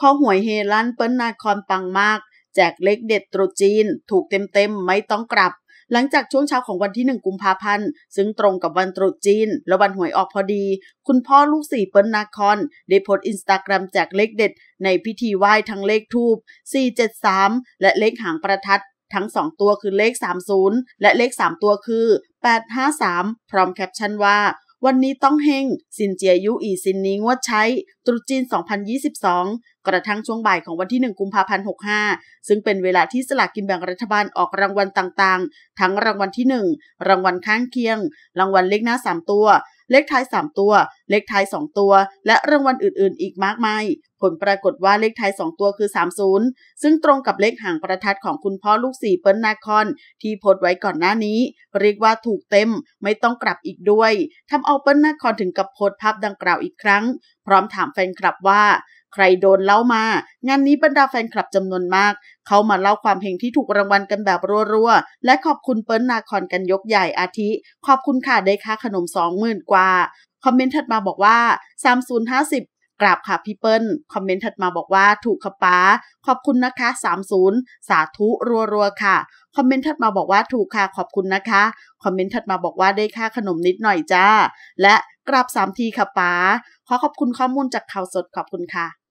ข้อหวยเฮลันเปิ้ลนาคอนปังมากแจกเล็กเด็ดตรุษจีน ถูกเต็มๆไม่ต้องกลับ หลังจากช่วงเช้าของวันที่ 1 กุมภาพันธ์ ซึ่งตรงกับวันตรุษจีน และวันหวยออกพอดี คุณพ่อลูกสี่เปิ้ลนาคอนได้โพสต์อินสตาแกรมแจกเลขเด็ดในพิธีไหว้ทั้งเลขทูบ 473 และเลขหางประทัด ทั้ง 2 ตัวคือเลข 30 และเลข 3 ตัวคือ 853 พร้อมแคปชั่นว่าวันนี้ต้องเฮงสินเจียยุอีซินนี้งวดใช้ ตรุษจีน 2022 กระทั่งช่วงบ่ายของวันที่ 1 กุมภาพันธ์65 ซึ่งเป็นเวลาที่สลากกินแบ่งรัฐบาลออกรางวัลต่างๆ ทั้งรางวัลที่ 1 รางวัลข้างเคียง รางวัลเลขหน้า 3 ตัว เลขท้าย 3 ตัว เลขท้าย 2 ตัว และรางวัลอื่นๆ อีกมากมายผลปรากฏว่าเลขท้าย2 ตัวคือ 30 ซึ่งตรงกับเลขหางประทัดของคุณพ่อลูกสี่เปิ้ลนาคอนที่โพสไว้ก่อนหน้านี้ เรียกว่าถูกเต็ม ไม่ต้องกลับอีกด้วย ทำเอาเปิ้ลนาคอนถึงกับโพสภาพดังกล่าวอีกครั้ง พร้อมถามแฟนคลับว่า ใครโดนเล่ามา งานนี้บรรดาแฟนคลับจำนวนมาก เขามาเล่าความเฮงที่ถูกรางวัลกันแบบรัวๆ และขอบคุณเปิ้ลนาคอนกันยกใหญ่อาทิขอบคุณค่ะได้ค่าขนมสองหมื่นกว่าคอมเมนต์ถัดมาบอกว่า 30 50กราบค่ะพี่เปิ้ลคอมเมนต์ถัดมาบอกว่าถูกค่ะป้าขอบคุณนะคะ30 สาธุรัวๆค่ะคอมเมนต์ถัดมาบอกว่าถูกค่ะขอบคุณนะคะคอมเมนต์ถัดมาบอกว่าได้ค่าขนมนิดหน่อยจ้า และกราบสามทีค่ะป้าขอขอบคุณข้อมูลจากข่าวสดขอบคุณค่ะ